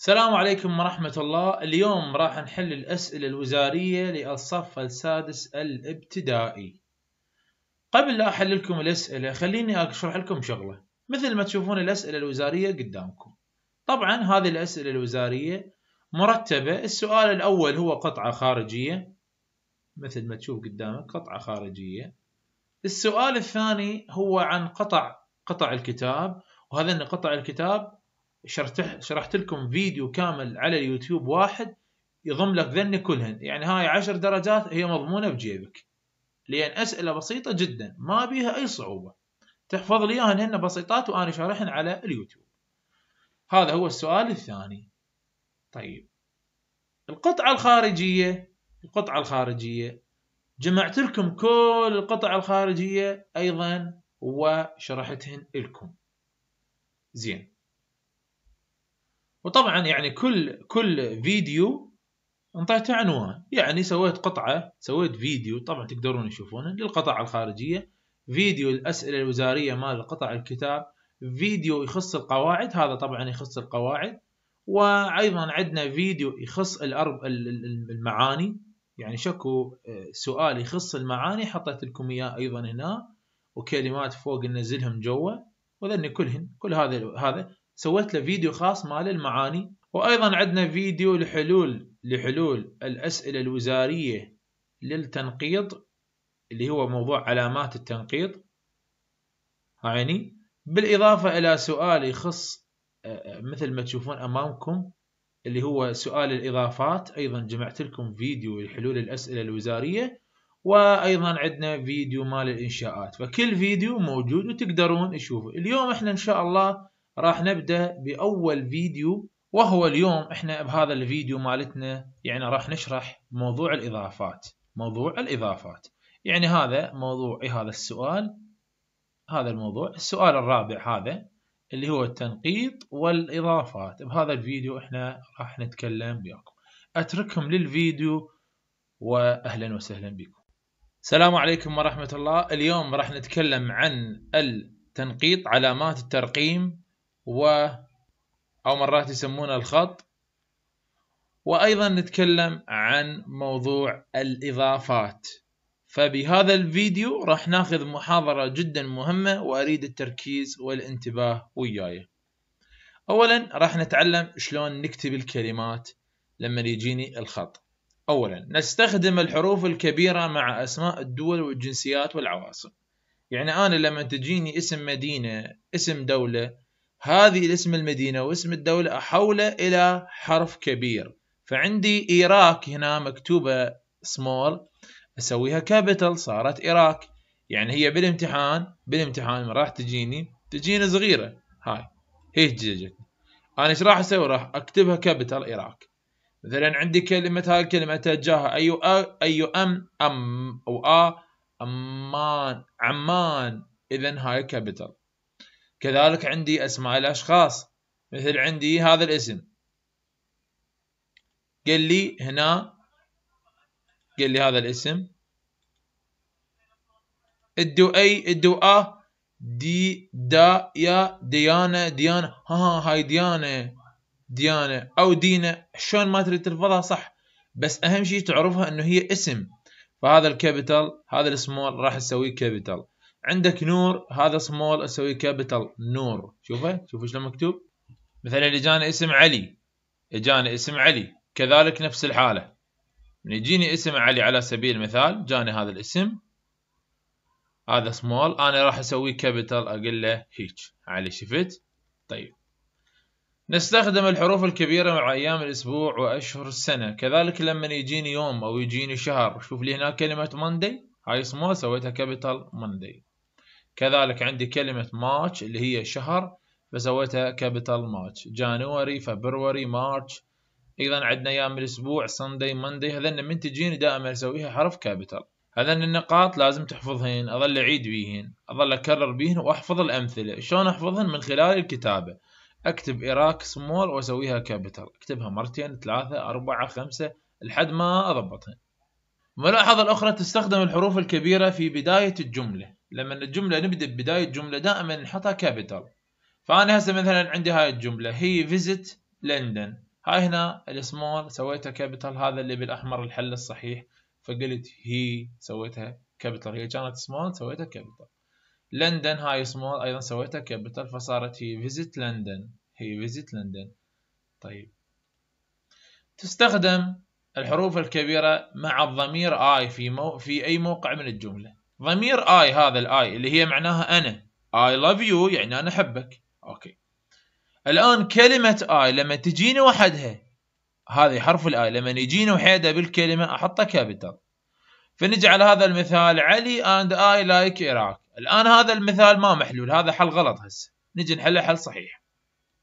السلام عليكم ورحمة الله اليوم راح نحل الأسئلة الوزارية للصف السادس الابتدائي قبل لا أحل لكم الأسئلة خليني أشرح لكم شغلة مثل ما تشوفون الأسئلة الوزارية قدامكم طبعا هذه الأسئلة الوزارية مرتبة السؤال الأول هو قطعة خارجية مثل ما تشوف قدامك قطعة خارجية السؤال الثاني هو عن قطع قطع الكتاب وهذا قطع الكتاب شرحت شرحت لكم فيديو كامل على اليوتيوب واحد يضم لك ذن كلهن يعني هاي عشر درجات هي مضمونة بجيبك لأن أسئلة بسيطة جدا ما بيها أي صعوبة تحفظ لي إياهن هن بسيطات وأنا شارحهن على اليوتيوب هذا هو السؤال الثاني طيب القطعة الخارجية القطعة الخارجية جمعت لكم كل القطع الخارجية أيضا وشرحتهن لكم زين وطبعا يعني كل كل فيديو انطيته عنوان يعني سويت قطعه سويت فيديو طبعا تقدرون تشوفونه للقطع الخارجيه فيديو الاسئله الوزاريه مال قطع الكتاب فيديو يخص القواعد هذا طبعا يخص القواعد وايضا عندنا فيديو يخص الأرب المعاني يعني شكو آه، سؤال يخص المعاني حطيت لكم اياه ايضا هنا وكلمات فوق ننزلهم جوا وذني كلهن كل هذا هذا سويت له فيديو خاص مال المعاني وايضا عندنا فيديو لحلول لحلول الاسئله الوزاريه للتنقيط اللي هو موضوع علامات التنقيط عيني بالاضافه الى سؤال يخص آه، آه، مثل ما تشوفون امامكم اللي هو سؤال الاضافات ايضا جمعت لكم فيديو لحلول الاسئله الوزاريه وايضا عندنا فيديو مال الانشاءات فكل فيديو موجود وتقدرون تشوفه اليوم احنا ان شاء الله راح نبدأ بأول فيديو وهو اليوم احنا بهذا الفيديو مالتنا يعني راح نشرح موضوع الإضافات موضوع الإضافات يعني هذا موضوع إيه هذا السؤال هذا الموضوع السؤال الرابع هذا اللي هو التنقيط والإضافات بهذا الفيديو احنا راح نتكلم وياكم أترككم للفيديو وأهلا وسهلا بكم السلام عليكم ورحمة الله اليوم راح نتكلم عن التنقيط علامات الترقيم و أو مرات يسمونه الخط وأيضا نتكلم عن موضوع الإضافات فبهذا الفيديو راح ناخذ محاضرة جدا مهمة وأريد التركيز والانتباه وياي أولا راح نتعلم شلون نكتب الكلمات لما يجيني الخط أولا نستخدم الحروف الكبيرة مع أسماء الدول والجنسيات والعواصم يعني أنا لما تجيني اسم مدينة اسم دولة هذه اسم المدينة واسم الدولة أحوله إلى حرف كبير فعندي إيراك هنا مكتوبة سمول أسويها كابيتال صارت إيراك يعني هي بالامتحان بالامتحان ما راح تجيني تجيني صغيرة هاي هيك جيجتني أنا إيش راح أسوي راح أكتبها كابيتال إيراك مثلا عندي كلمة هاي الكلمة أتوجهها أيو أ أيو أم أم أو آ أمان عمان إذا هاي كابيتال كذلك عندي أسماء الأشخاص مثل عندي هذا الاسم قال لي هنا قال لي هذا الاسم أي الدو أ دي دا يا ديانة ديانة ها, ها هاي ديانة ديانة أو دينا شلون ما تريد تلفظها صح بس أهم شيء تعرفها أنه هي اسم فهذا الكابيتال هذا السمول راح تسويه كابيتال عندك نور هذا سمول اسوي كابيتال نور شوفه شوف شلون مكتوب مثلا اللي جاني اسم علي اجانا اسم علي كذلك نفس الحاله من يجيني اسم علي على سبيل المثال جاني هذا الاسم هذا سمول انا راح اسويه كابيتال اقول له هيك علي شفت طيب نستخدم الحروف الكبيرة مع أيام الأسبوع وأشهر السنة كذلك لما يجيني يوم أو يجيني شهر شوف لي هنا كلمة Monday هاي سمول سويتها كابيتال Monday كذلك عندي كلمة March اللي هي شهر فسويتها كابيتال March January February March ايضا عندنا ايام الاسبوع Sunday Monday هذن من تجيني دائما اسويها حرف كابيتال هذن النقاط لازم تحفظهن اظل اعيد بيهن اظل اكرر بيهن واحفظ الامثله شلون احفظهن من خلال الكتابه اكتب اراك سمول واسويها كابيتال اكتبها مرتين ثلاثه اربعه خمسه لحد ما اضبطهن الملاحظه الاخرى تستخدم الحروف الكبيره في بدايه الجمله لما الجملة نبدأ ببداية الجملة دائما نحطها كابيتال فأنا هسه مثلا عندي هاي الجملة هي فيزت لندن هاي هنا السمول سويتها كابيتال هذا اللي بالأحمر الحل الصحيح فقلت هي سويتها كابيتال هي كانت سمول سويتها كابيتال لندن هاي سمول أيضا سويتها كابيتال فصارت هي فيزت لندن هي فيزت لندن طيب تستخدم الحروف الكبيرة مع الضمير I في, مو... في أي موقع من الجملة ضمير I هذا الآي اللي هي معناها أنا I love you يعني أنا أحبك أوكي الآن كلمة I لما تجيني وحدها هذه حرف الآي لما يجيني وحيدة بالكلمة أحطها كابيتال فنجي على هذا المثال علي and I like Iraq الآن هذا المثال ما محلول هذا حل غلط هسه نجي نحله حل صحيح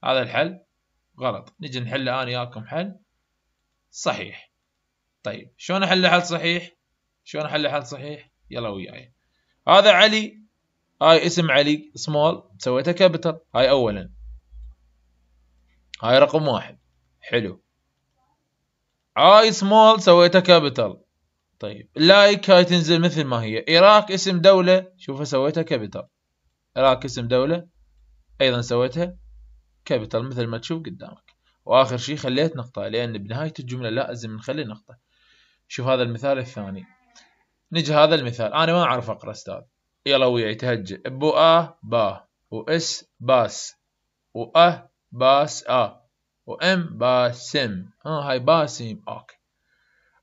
هذا الحل غلط نجي نحله أنا وياكم حل صحيح طيب شلون أحله حل صحيح شلون أحله حل صحيح يلا وياي هذا علي هاي اسم علي سمول سويته كابيتال هاي اولا هاي رقم واحد حلو هاي سمول سويته كابيتال طيب لايك هاي تنزل مثل ما هي عراق اسم دولة شوفها سويتها كابيتال عراق اسم دولة ايضا سويتها كابيتال مثل ما تشوف قدامك واخر شيء خليت نقطة لان بنهاية الجملة لازم نخلي نقطة شوف هذا المثال الثاني نجي هذا المثال انا ما اعرف اقرا استاذ يلا وياي تهجئ بو ا با واس باس و آه باس أ وأم باسم ها آه، هاي باسم أوكي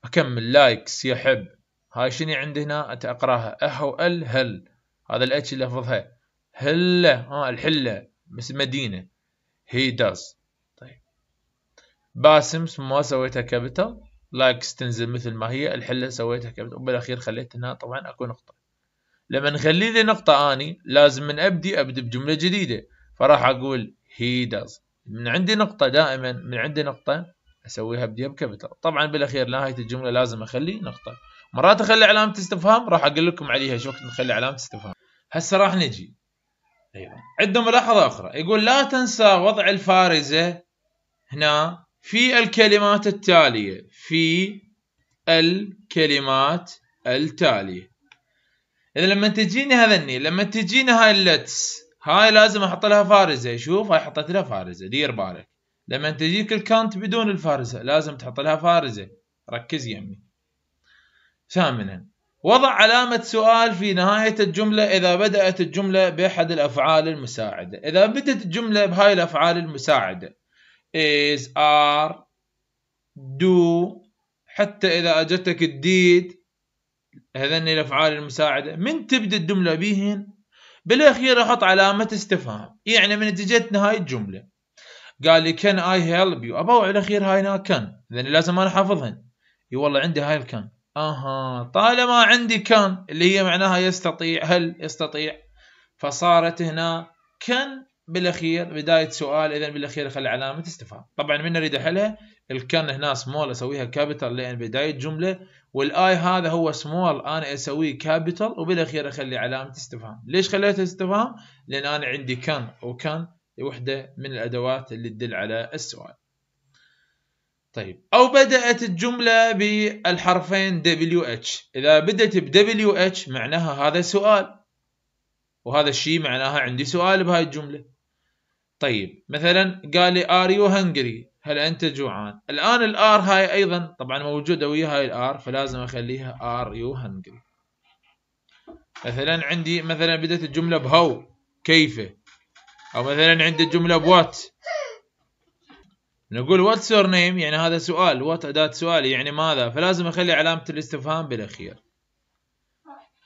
أكمل لايكس يحب هاي شنو عندي هنا أقراها أه وأل هل هذا الأتش اللي أحفظها هلة آه، ها الحلة مثل مدينة هي داز طيب باسم ما سويتها كابيتال لايكس تنزل مثل ما هي الحلة سويتها كبت وبالأخير خليت هنا طبعا أكو نقطة لما نخلي لي نقطة أني لازم من أبدي أبدي بجملة جديدة فراح أقول he does من عندي نقطة دائما من عندي نقطة أسويها بدي بكابيتال طبعا بالأخير نهاية الجملة لازم أخلي نقطة مرات أخلي علامة استفهام راح أقول لكم عليها شو وقت نخلي علامة استفهام هسه راح نجي ايوه عندنا ملاحظة أخرى يقول لا تنسى وضع الفارزة هنا في الكلمات التالية في الكلمات التالية إذا لما تجيني هذا الني لما تجيني هاي اللتس هاي لازم أحط لها فارزة شوف هاي حطيت لها فارزة دير بالك لما تجيك الكانت بدون الفارزة لازم تحط لها فارزة ركز يمي ثامنا وضع علامة سؤال في نهاية الجملة إذا بدأت الجملة بأحد الأفعال المساعدة إذا بدأت الجملة بهاي الأفعال المساعدة is are do حتى إذا أجتك الديد هذن الأفعال المساعدة من تبدأ الجملة بهن بالأخير أحط علامة استفهام يعني من تجت نهاية الجملة قال لي can I help you أبوع الأخير هاي هنا كان اذن لازم أنا حافظهن اي والله عندي هاي الكان اها طالما عندي كان اللي هي معناها يستطيع هل يستطيع فصارت هنا كان بالاخير بدايه سؤال اذا بالاخير اخلي علامه استفهام طبعا من اريد احلها الكن هنا سمول اسويها كابيتال لان بدايه جمله والاي هذا هو سمول انا اسويه كابيتال وبالاخير اخلي علامه استفهام ليش خليته استفهام لان انا عندي كان وكان وحده من الادوات اللي تدل على السؤال طيب او بدات الجمله بالحرفين دبليو اتش اذا بدات بدبليو اتش معناها هذا سؤال وهذا الشيء معناها عندي سؤال بهاي الجمله طيب مثلا قال لي ار يو هنجري هل انت جوعان الان الار هاي ايضا طبعا موجوده ويا هاي الار فلازم اخليها ار يو هنجري مثلا عندي مثلا بدات الجمله بهو كيف او مثلا عندي الجمله بوات نقول واتس يور نيم يعني هذا سؤال وات اداه سؤال يعني ماذا فلازم اخلي علامه الاستفهام بالاخير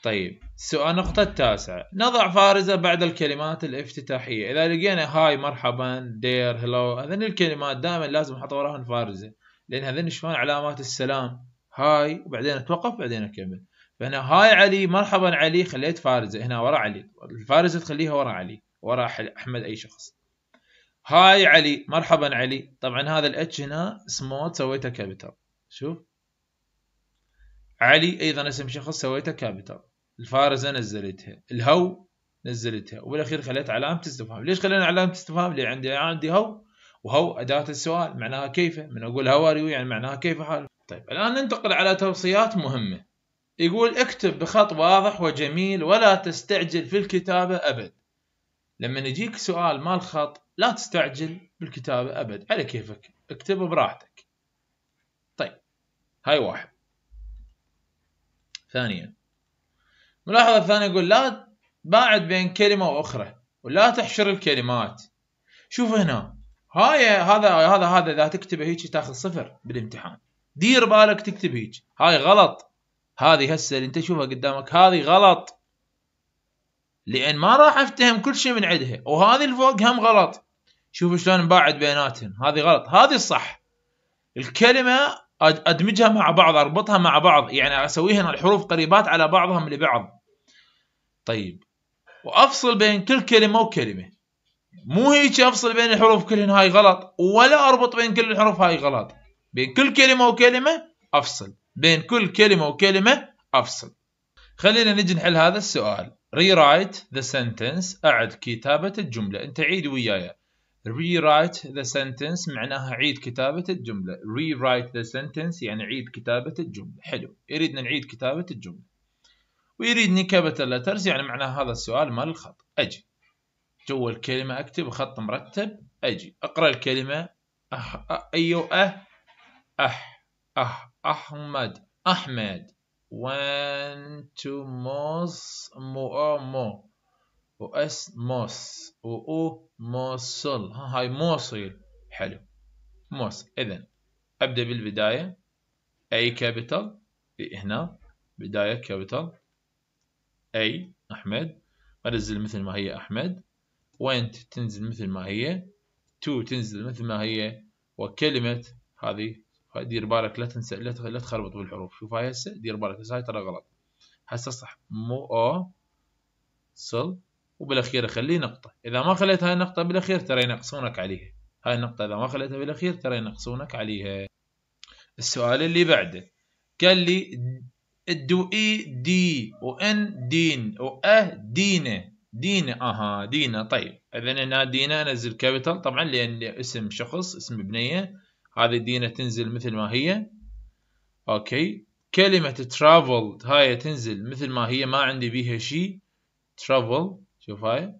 طيب سؤال نقطة التاسعة نضع فارزة بعد الكلمات الافتتاحية إذا لقينا هاي مرحبا دير هلو هذين الكلمات دائما لازم أحط وراهن فارزة لأن هذين شلون علامات السلام هاي وبعدين أتوقف بعدين أكمل فهنا هاي علي مرحبا علي خليت فارزة هنا ورا علي الفارزة تخليها ورا علي ورا أحمد أي شخص هاي علي مرحبا علي طبعا هذا الاتش هنا سموت سويته كابيتال شوف علي ايضا اسم شخص سويته كابيتال الفارزة نزلتها الهو نزلتها وبالاخير خليت علامة استفهام ليش خلينا علامة استفهام لي عندي عندي هو وهو أداة السؤال معناها كيف من أقول هاو ار يعني معناها كيف حالك طيب الآن ننتقل على توصيات مهمة يقول اكتب بخط واضح وجميل ولا تستعجل في الكتابة أبد لما يجيك سؤال مال خط لا تستعجل بالكتابة أبد على كيفك اكتب براحتك طيب هاي واحد ثانيا الملاحظة الثانية يقول لا باعد بين كلمة وأخرى ولا تحشر الكلمات شوف هنا هاي هذا هذا هذا اذا تكتبه هيك تاخذ صفر بالامتحان دير بالك تكتب هيك هاي غلط هذه هسه اللي انت تشوفها قدامك هذه غلط لان ما راح افتهم كل شيء من عندها وهذه الفوق هم غلط شوف شلون مباعد بيناتهم هذه غلط هذه الصح الكلمه ادمجها مع بعض اربطها مع بعض يعني اسويها الحروف قريبات على بعضهم لبعض طيب وافصل بين كل كلمه وكلمه مو هيك افصل بين الحروف كلهن هاي غلط ولا اربط بين كل الحروف هاي غلط بين كل كلمه وكلمه افصل بين كل كلمه وكلمه افصل خلينا نجي نحل هذا السؤال رايت ذا سنتنس اعد كتابه الجمله انت عيد وياي rewrite the sentence معناها عيد كتابة الجملة rewrite the sentence يعني عيد كتابة الجملة حلو يريدنا نعيد كتابة الجملة ويريدني capital letters يعني معناها هذا السؤال مال الخط أجي جوا الكلمة أكتب خط مرتب أجي أقرأ الكلمة أح أيو أيوة أه أح أح أحمد أحمد وانتموس مؤمو واس موس واو موصل ها هاي موصل حلو موصل اذا ابدا بالبدايه اي كابيتال هنا بدايه كابيتال اي احمد انزل مثل ما هي احمد وانت تنزل مثل ما هي تو تنزل مثل ما هي وكلمه هذه دير بالك لا تنسى لا تخربط بالحروف شوف هاي هسه دير بالك هسه هاي ترى غلط هسه صح مو او صل وبالاخير اخليه نقطه اذا ما خليت هاي النقطه بالاخير ترى ينقصونك عليها هاي النقطه اذا ما خليتها بالاخير ترى ينقصونك عليها السؤال اللي بعده قال لي الدو اي دي وان دين اه دينه دينا اها دينا طيب اذا هنا دينا انزل كابيتال طبعا لان اسم شخص اسم بنيه هذه دينا تنزل مثل ما هي اوكي كلمة ترافل هاي تنزل مثل ما هي ما عندي بيها شيء ترافل شوف هاي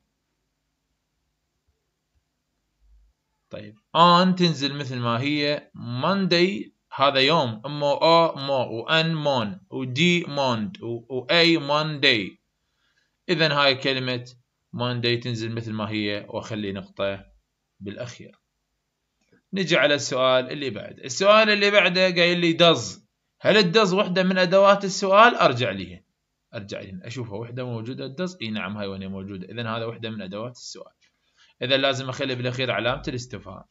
طيب on آه، تنزل مثل ما هي Monday هذا يوم اما او مو وان مون ودي موند واي Monday اذا هاي كلمة Monday تنزل مثل ما هي واخلي نقطة بالاخير نجي على السؤال اللي بعد السؤال اللي بعده قايل لي دز هل الدز وحدة من ادوات السؤال ارجع ليها ارجع اشوفها وحده موجوده الدز اي نعم هاي وين موجوده اذا هذا وحده من ادوات السؤال اذا لازم اخلي بالاخير علامه الاستفهام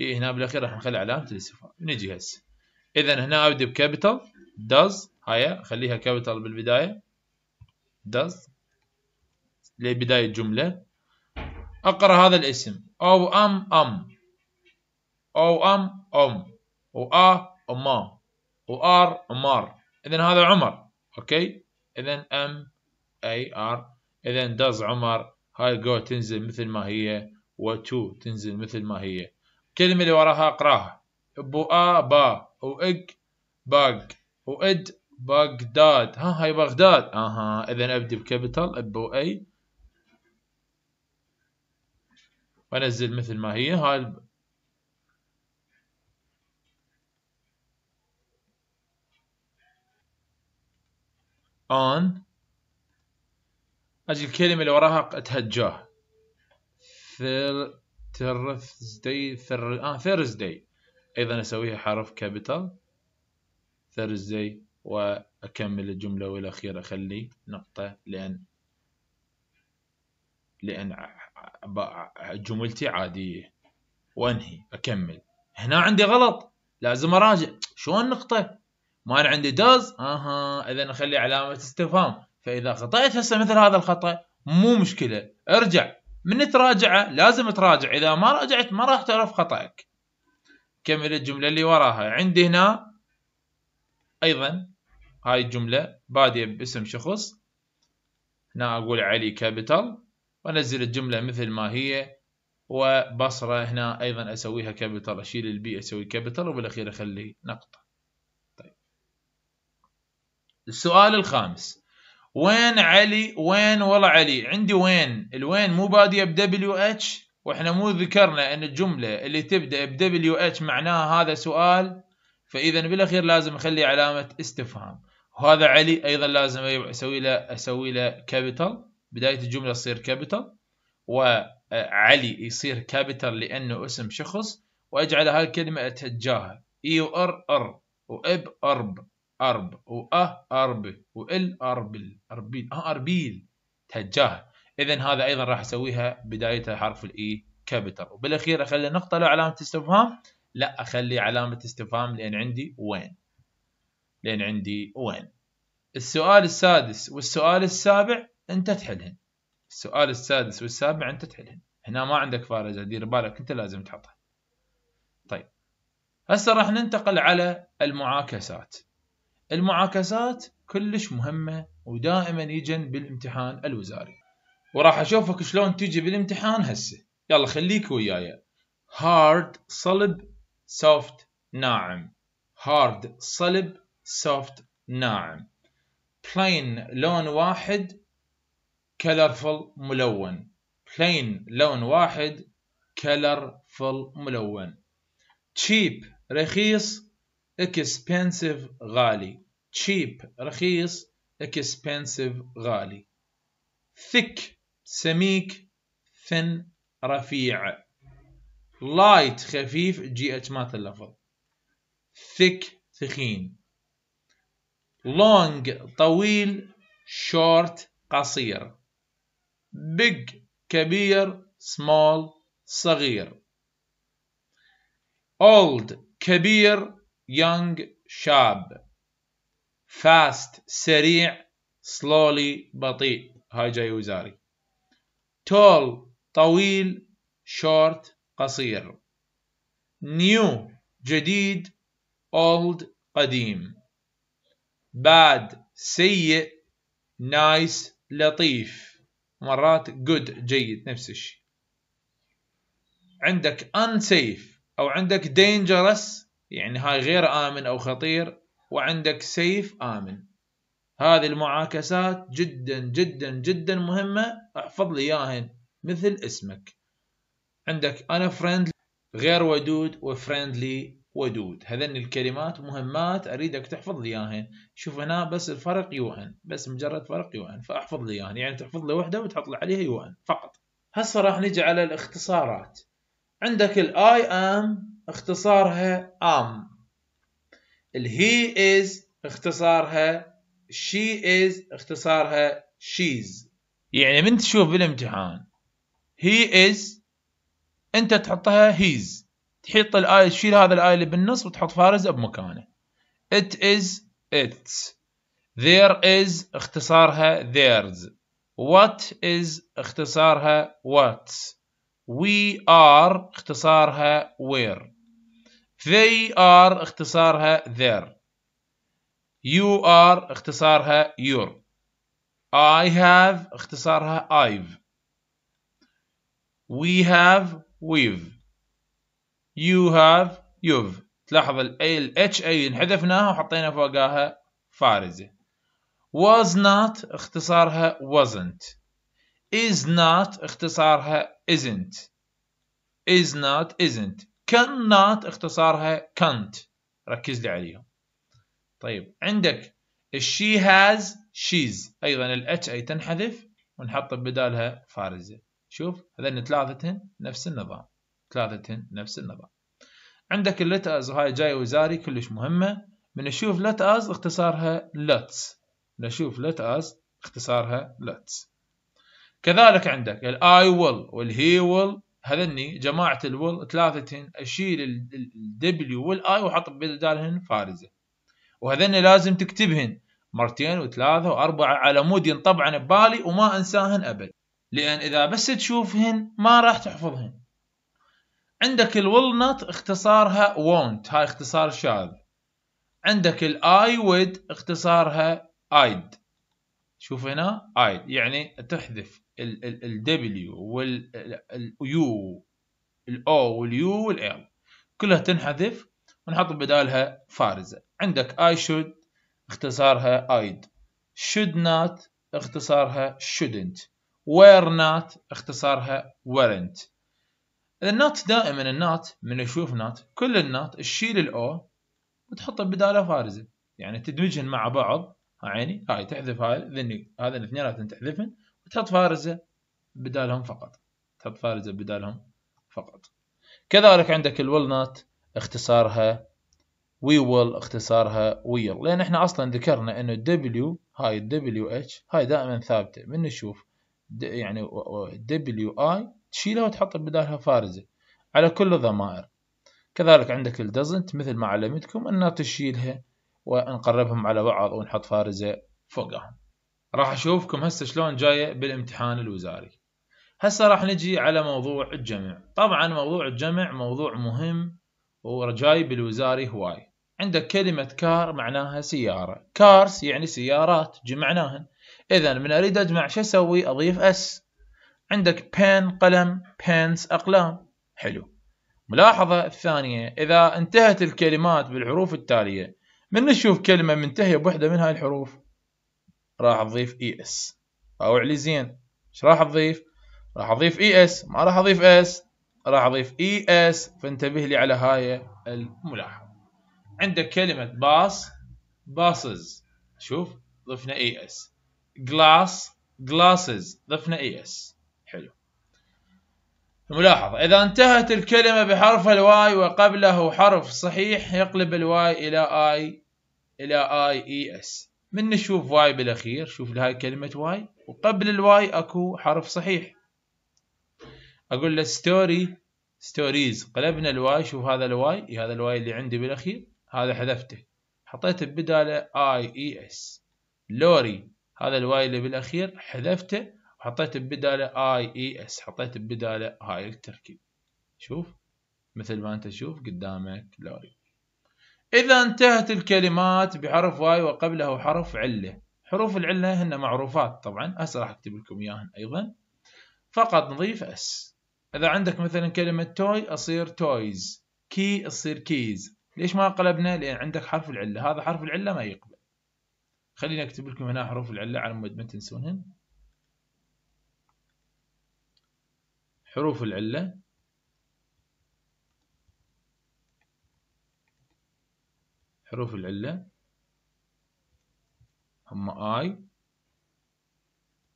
اي هنا بالاخير راح نخلي علامه الاستفهام نجي هسه اذا هنا ابدي بكابيتال دز هاي خليها كابيتال بالبدايه دز لبدايه الجمله اقرا هذا الاسم او ام ام او ام ام وآ أما وآر أمار إذا هذا عمر أوكي إذا أم أي آر إذا داز عمر هاي جو تنزل مثل ما هي و تو تنزل مثل ما هي الكلمة اللي وراها اقراها بؤا با وإج باج وإد بغداد ها هاي بغداد اها اذا ابدي بكابيتال ابو اي وانزل مثل ما هي هاي on اجي الكلمة اللي وراها اتهجاه ثل ثيرثداي اه ايضا اسويها حرف كابيتال ثيرزداي واكمل الجملة والاخير اخلي نقطة لان لان جملتي عادية وانهي اكمل هنا عندي غلط لازم اراجع شلون نقطة ما انا عندي داز اها اذا اخلي علامه استفهام فاذا خطأت هسه مثل هذا الخطا مو مشكله ارجع من تراجعه لازم تراجع اذا ما راجعت ما راح تعرف خطأك كمل الجمله اللي وراها عندي هنا ايضا هاي الجمله باديه باسم شخص هنا اقول علي كابيتال وانزل الجمله مثل ما هي وبصره هنا ايضا اسويها كابيتال اشيل البي اسوي كابيتال وبالاخير اخلي نقطه السؤال الخامس وين علي وين ولا علي عندي وين الوين مو باديه بدبليو اتش واحنا مو ذكرنا ان الجمله اللي تبدا بدبليو اتش معناها هذا سؤال فاذا بالاخير لازم اخلي علامه استفهام وهذا علي ايضا لازم اسوي له اسوي له كابيتال بدايه الجمله تصير كابيتال وعلي يصير كابيتال لانه اسم شخص واجعل هالكلمه اتهجاها اي e ار ار واب ارب أرب وأه أرب و إل أربل أربيل أه أربيل تهجاه إذا هذا أيضا راح أسويها بدايتها حرف الإي كابيتال e وبالأخير أخلي نقطة لو علامة استفهام لا أخلي علامة استفهام لأن عندي وين لأن عندي وين السؤال السادس والسؤال السابع أنت تحلهن السؤال السادس والسابع أنت تحلهن هنا ما عندك فارزة دير بالك أنت لازم تحطها طيب هسه راح ننتقل على المعاكسات المعاكسات كلش مهمة ودائما يجن بالامتحان الوزاري وراح اشوفك شلون تجي بالامتحان هسه يلا خليك وياي هارد صلب سوفت ناعم هارد صلب سوفت ناعم بلين لون واحد كلرفل ملون بلين لون واحد كلرفل ملون تشيب رخيص expensive غالي cheap رخيص expensive غالي thick سميك thin رفيع light خفيف جي اتش مات اللفظ thick ثخين long طويل short قصير big كبير small صغير old كبير young شاب fast سريع slowly بطيء هاي جاي وزاري tall طويل short قصير new جديد old قديم bad سيء nice لطيف مرات good جيد نفس الشيء عندك unsafe او عندك dangerous يعني هاي غير آمن أو خطير وعندك سيف آمن هذه المعاكسات جدا جدا جدا مهمة احفظ لي إياهن مثل اسمك عندك أنا فريندلي غير ودود وفريندلي ودود هذن الكلمات مهمات أريدك تحفظ لي إياهن شوف هنا بس الفرق يوهن بس مجرد فرق يوهن فاحفظ لي إياهن يعني تحفظ لي وحدة وتحط لي عليها يوهن فقط هسه راح نجي على الاختصارات عندك الاي ام اختصارها am الهي is اختصارها she is اختصارها she's يعني من تشوف بالامتحان he is انت تحطها he's تحط الاي تشيل هذا الاي اللي بالنص وتحط فارز بمكانه it is its there is اختصارها theirs what is اختصارها what we are اختصارها where they are اختصارها their you are اختصارها your I have اختصارها I've we have we've you have you've تلاحظ ال h a انحذفناها وحطينا فوقها فارزة was not اختصارها wasn't is not اختصارها isn't is not isn't cannot اختصارها can't ركز لي عليهم طيب عندك she has she's ايضا الاتش اي تنحذف ونحط بدالها فارزه شوف هذين ثلاثتهن نفس النظام ثلاثتهن نفس النظام عندك اللت از وهاي جاي وزاري كلش مهمه من نشوف let us اختصارها let's نشوف let us اختصارها let's كذلك عندك ال I will وال he will هذني جماعه الول ثلاثة اشيل الدبليو والاي واحط بدالهن فارزه وهذني لازم تكتبهن مرتين وثلاثه واربعه على مود ينطبعن ببالي وما انساهن ابد لان اذا بس تشوفهن ما راح تحفظهن عندك الولنت اختصارها وونت هاي اختصار شاذ عندك الاي ود اختصارها ايد شوف هنا ايد يعني تحذف ال ال الدبليو وال الاو واليو والال كلها تنحذف ونحط بدالها فارزة عندك I should اختصارها I'd should not اختصارها shouldn't were not اختصارها weren't النات دائما النات من اشوف نات كل النات تشيل الاو وتحطه بداله فارزه يعني تدمجهن مع بعض عيني هاي تحذف هاي ذني هذا الاثنينات تحذفن تحط فارزة بدالهم فقط تحط فارزة بدالهم فقط كذلك عندك الويل نوت اختصارها وي ويل اختصارها ويل لان احنا اصلا ذكرنا انه الدبليو هاي الدبليو اتش هاي دائما ثابته من نشوف يعني دبليو اي تشيلها وتحط بدالها فارزه على كل الضمائر كذلك عندك الدزنت مثل ما علمتكم انها تشيلها ونقربهم على بعض ونحط فارزه فوقهم راح اشوفكم هسه شلون جايه بالامتحان الوزاري هسه راح نجي على موضوع الجمع طبعا موضوع الجمع موضوع مهم وجاي بالوزاري هواي عندك كلمة كار معناها سيارة كارس يعني سيارات جمعناهن إذا من أريد أجمع شو أسوي أضيف أس عندك بين قلم بينس أقلام حلو ملاحظة الثانية إذا انتهت الكلمات بالحروف التالية من نشوف كلمة منتهية بوحدة من هاي الحروف راح اضيف اي e اس طاوع لي زين ايش راح اضيف راح اضيف اي e اس ما راح اضيف اس راح اضيف اي e اس فانتبه لي على هاي الملاحظه عندك كلمه باص باسز شوف ضفنا اي اس جلاس جلاسز ضفنا اي اس حلو ملاحظة إذا انتهت الكلمة بحرف الواي وقبله حرف صحيح يقلب الواي إلى آي إلى آي إي اس من نشوف واي بالاخير شوف هاي كلمه واي وقبل الواي اكو حرف صحيح اقول له ستوري ستوريز قلبنا الواي شوف هذا الواي هذا الواي اللي عندي بالاخير هذا حذفته حطيت بداله اي اي اس لوري هذا الواي اللي بالاخير حذفته وحطيت بداله اي اي e اس حطيت بداله هاي التركيب شوف مثل ما انت تشوف قدامك لوري إذا انتهت الكلمات بحرف واي وقبله حرف علة حروف العلة هن معروفات طبعا هسه راح أكتب لكم إياهن أيضا فقط نضيف اس إذا عندك مثلا كلمة توي أصير تويز كي تصير كيز ليش ما قلبنا لأن عندك حرف العلة هذا حرف العلة ما يقبل خليني أكتب لكم هنا حروف العلة على مود ما تنسونهن حروف العلة حروف العلة هم I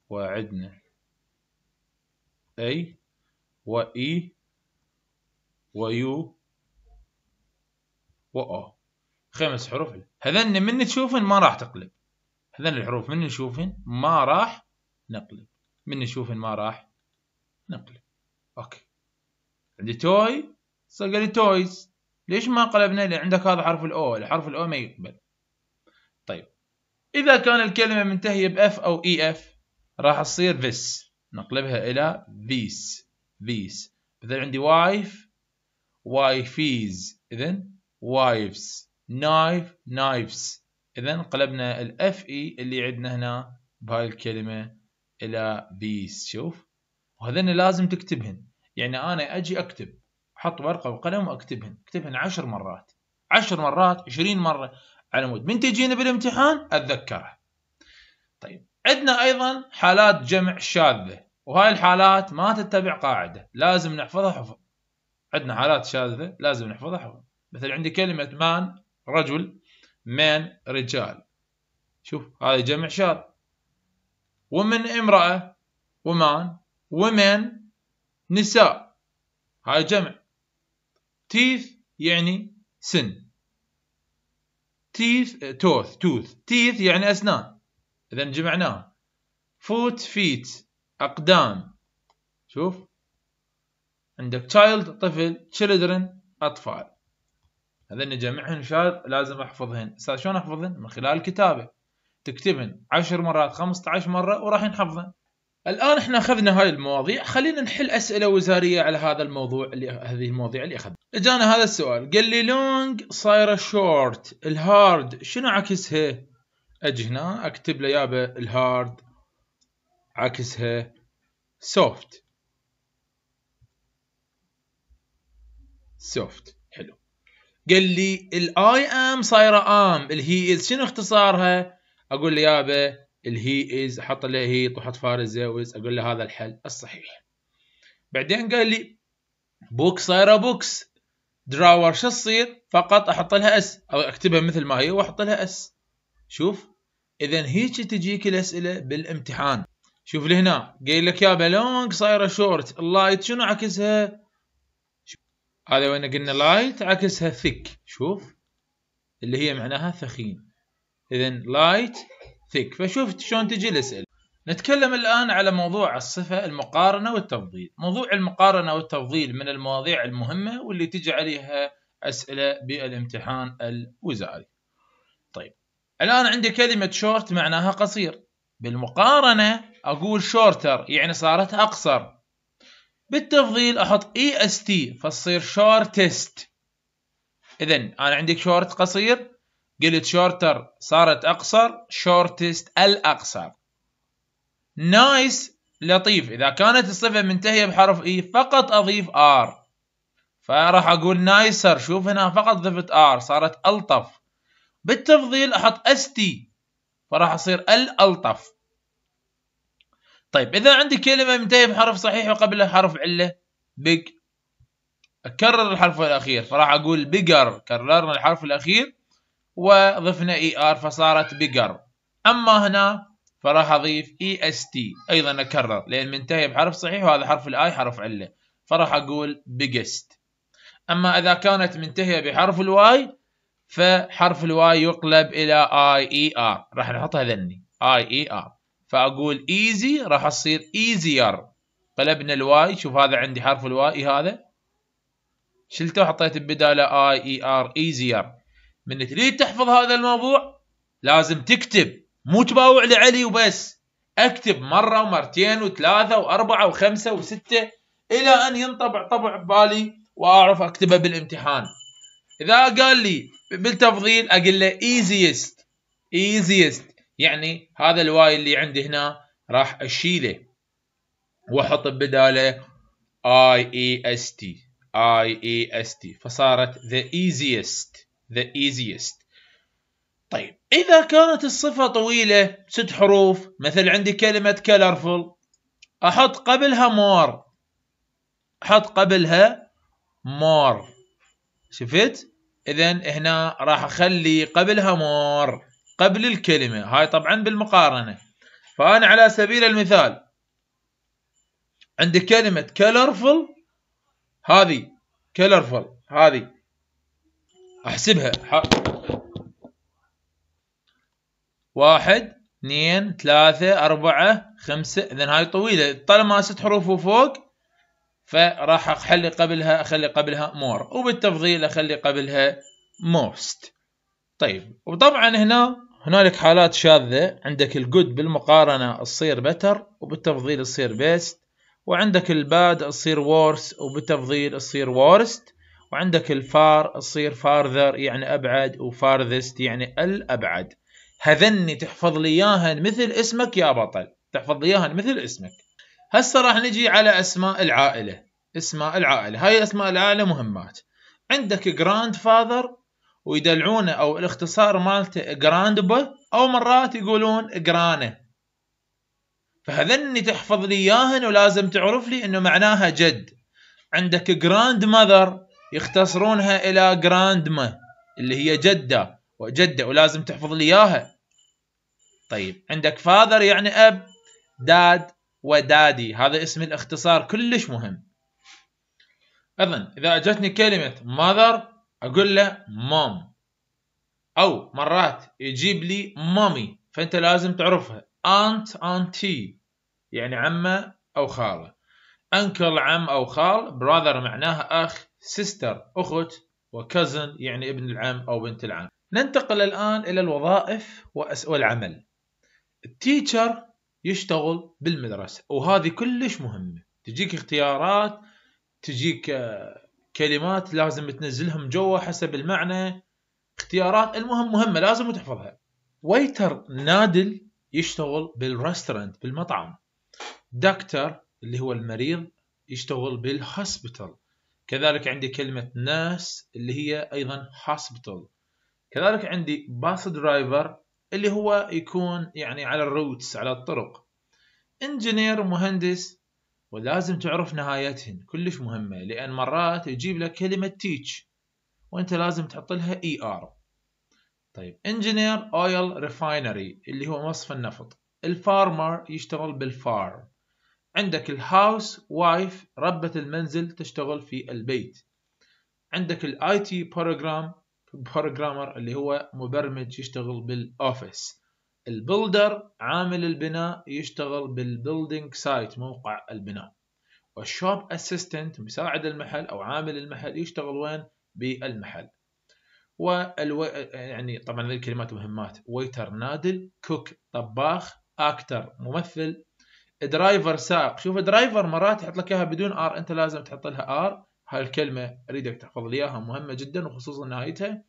وعدنا e و U و O خمس حروف هذن من تشوفن ما راح تقلب هذن الحروف من نشوفن ما راح نقلب من نشوفن ما راح نقلب اوكي عندي توي صقلي تويز ليش ما قلبنا اللي عندك هذا حرف الأو الحرف الأو ما يقبل طيب إذا كان الكلمة منتهية بإف أو إي e إف راح تصير this نقلبها إلى these these اذا عندي wife وايفيز إذن wives knife knives إذا قلبنا الاف اي e اللي عندنا هنا بهاي الكلمة إلى these شوف وهذن لازم تكتبهن يعني أنا أجي أكتب حط ورقه وقلم واكتبهن اكتبهن عشر مرات عشر مرات عشرين مره على مود من تجينا بالامتحان اتذكرها طيب عندنا ايضا حالات جمع شاذه وهاي الحالات ما تتبع قاعده لازم نحفظها حفظ عندنا حالات شاذه لازم نحفظها حفظ مثل عندي كلمه مان رجل من رجال شوف هذا جمع شاذ ومن امراه ومان ومن نساء هاي جمع تيث يعني سن تيث توث توث تيث يعني أسنان إذا جمعناها فوت فيت أقدام شوف عندك child طفل children أطفال هذين جميعهن شاذ لازم أحفظهن استاذ شلون أحفظهن من خلال الكتابة تكتبهن عشر مرات خمسة عشر مرة وراح نحفظهن الان احنا اخذنا هاي المواضيع خلينا نحل اسئله وزاريه على هذا الموضوع اللي هذه المواضيع اللي اخذنا اجانا هذا السؤال قال لي لونج صايره شورت الهارد شنو عكسها اجي هنا اكتب له يابا الهارد عكسها سوفت سوفت حلو قال لي الاي ام صايره ام الهي از شنو اختصارها اقول له يابا الهي از احط له هي واحط فارس ويز اقول له هذا الحل الصحيح بعدين قال لي بوك صايره بوكس دراور شو تصير فقط احط لها اس او اكتبها مثل ما هي واحط لها اس شوف اذا هيك تجيك الاسئله بالامتحان شوف لهنا قايل لك يا بلونج صايره شورت اللايت شنو عكسها هذا وين قلنا لايت عكسها ثيك شوف اللي هي معناها ثخين اذا لايت ثيك فشفت شلون تجي الاسئله نتكلم الآن على موضوع الصفة المقارنة والتفضيل موضوع المقارنة والتفضيل من المواضيع المهمة واللي تجي عليها أسئلة بالامتحان الوزاري طيب الآن عندي كلمة شورت معناها قصير بالمقارنة أقول شورتر يعني صارت أقصر بالتفضيل أحط اي e تي فتصير شورتست إذا أنا عندك شورت قصير قلت شورتر صارت اقصر شورتست الاقصر نايس لطيف اذا كانت الصفه منتهيه بحرف اي e، فقط اضيف ار فراح اقول نايسر شوف هنا فقط ضفت ار صارت الطف بالتفضيل احط استي فراح اصير الالطف طيب اذا عندي كلمه منتهيه بحرف صحيح وقبلها حرف عله بيج اكرر الحرف الاخير فراح اقول بيجر كررنا الحرف الاخير وضفنا اي e ار فصارت بيجر اما هنا فراح اضيف اي e اس تي ايضا اكرر لان منتهي بحرف صحيح وهذا حرف الاي حرف عله فراح اقول بيجست اما اذا كانت منتهيه بحرف الواي فحرف الواي يقلب الى اي اي ار راح نحطها ذني اي اي ار فاقول ايزي راح تصير ايزير قلبنا الواي شوف هذا عندي حرف الواي هذا شلته وحطيت بداله اي اي ار ايزير من تريد تحفظ هذا الموضوع لازم تكتب مو تباوع لعلي وبس اكتب مرة ومرتين وثلاثة وأربعة وخمسة وستة إلى أن ينطبع طبع ببالي وأعرف أكتبه بالامتحان إذا قال لي بالتفضيل أقول له easiest easiest يعني هذا الواي اللي عندي هنا راح أشيله وأحط بداله اي اي اس تي اي اي اس تي فصارت the easiest the easiest طيب إذا كانت الصفة طويلة ست حروف مثل عندي كلمة colorful أحط قبلها more أحط قبلها more شفت؟ إذا هنا راح أخلي قبلها more قبل الكلمة هاي طبعا بالمقارنة فأنا على سبيل المثال عندي كلمة colorful هذه colorful هذه احسبها واحد اثنين ثلاثة أربعة خمسة إذا هاي طويلة طالما ست حروف وفوق فراح أخلي قبلها أخلي قبلها مور وبالتفضيل أخلي قبلها موست طيب وطبعا هنا هنالك حالات شاذة عندك الجود بالمقارنة تصير بتر وبالتفضيل تصير بيست وعندك الباد تصير worse وبالتفضيل تصير وورست وعندك الفار تصير فارذر يعني أبعد وفارذست يعني الأبعد هذني تحفظ لي اياهن مثل اسمك يا بطل تحفظ لي اياهن مثل اسمك هسه راح نجي على اسماء العائله اسماء العائله هاي اسماء العائله مهمات عندك جراند فاذر ويدلعونه او الاختصار مالته جراند بو او مرات يقولون جرانه فهذني تحفظ لي اياهن ولازم تعرف لي انه معناها جد عندك جراند ماذر يختصرونها الى جراندما اللي هي جده وجده ولازم تحفظ لي اياها طيب عندك فاذر يعني اب داد ودادي هذا اسم الاختصار كلش مهم اذا اذا اجتني كلمه ماذر اقول له مام او مرات يجيب لي مامي فانت لازم تعرفها انت انتي يعني عمه او خاله انكل عم او خال براذر معناها اخ سيستر أخت وكزن يعني ابن العم أو بنت العم ننتقل الآن إلى الوظائف والعمل التيتشر يشتغل بالمدرسة وهذه كلش مهمة تجيك اختيارات تجيك آه، كلمات لازم تنزلهم جوا حسب المعنى اختيارات المهم مهمة لازم تحفظها ويتر نادل يشتغل بالرستورانت بالمطعم دكتور اللي هو المريض يشتغل بالهوسبيتال كذلك عندي كلمة ناس اللي هي أيضا hospital كذلك عندي باص درايفر اللي هو يكون يعني على الروتس على الطرق انجينير مهندس ولازم تعرف نهايتهن كلش مهمة لأن مرات يجيب لك كلمة teach وانت لازم تحط لها ER طيب انجينير oil refinery اللي هو وصف النفط الفارمر يشتغل بالفارم عندك الهاوس وايف ربة المنزل تشتغل في البيت عندك الاي تي بروجرام بروجرامر اللي هو مبرمج يشتغل بالاوفيس البلدر عامل البناء يشتغل بالبيلدينج سايت موقع البناء والشوب اسيستنت مساعد المحل او عامل المحل يشتغل وين بالمحل والو... يعني طبعا الكلمات مهمات ويتر نادل كوك طباخ اكتر ممثل درايفر سائق شوف درايفر مرات يحط لك اياها بدون ار انت لازم تحط لها ار هاي الكلمه اريدك تحفظ لي اياها مهمه جدا وخصوصا نهايتها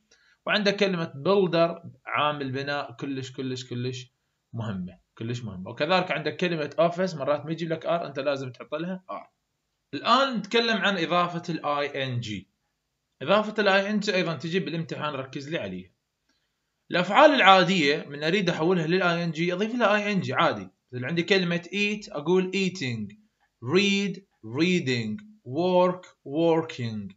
وعندك كلمه بلدر عامل بناء كلش كلش كلش مهمه كلش مهمه وكذلك عندك كلمه اوفيس مرات ما يجيب لك ار انت لازم تحط لها ار الان نتكلم عن اضافه الاي ان جي اضافه الاي ان جي ايضا تجي بالامتحان ركز لي عليها الافعال العاديه من اريد احولها للاي ان جي اضيف لها اي ان جي عادي لو عندي كلمة eat أقول eating read reading work working